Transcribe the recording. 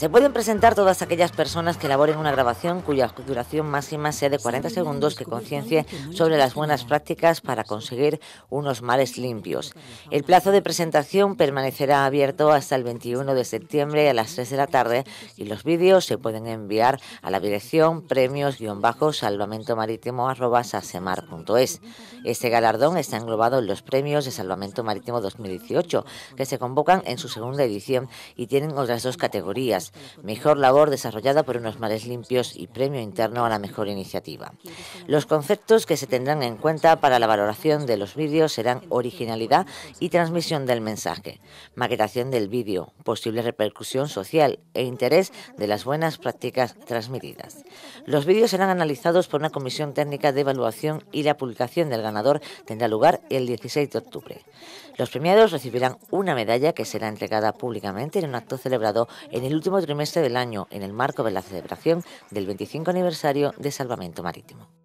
Se pueden presentar todas aquellas personas que elaboren una grabación cuya duración máxima sea de 40 segundos que conciencie sobre las buenas prácticas para conseguir unos mares limpios. El plazo de presentación permanecerá abierto hasta el 21 de septiembre a las 3 de la tarde y los vídeos se pueden enviar a la dirección premios-salvamentomarítimo.es. Este galardón está englobado en los premios de Salvamento Marítimo 2018 que se convocan en su segunda edición y tienen otras dos categorías Mejor Labor desarrollada por unos mares limpios y Premio Interno a la Mejor Iniciativa. Los conceptos que se tendrán en cuenta para la valoración de los vídeos serán originalidad y transmisión del mensaje, maquetación del vídeo, posible repercusión social e interés de las buenas prácticas transmitidas. Los vídeos serán analizados por una comisión técnica de evaluación y la publicación del ganador tendrá lugar el 16 de octubre. Los premiados recibirán una medalla que será entregada públicamente en un acto celebrado en el último trimestre del año en el marco de la celebración del 25 aniversario de Salvamento Marítimo.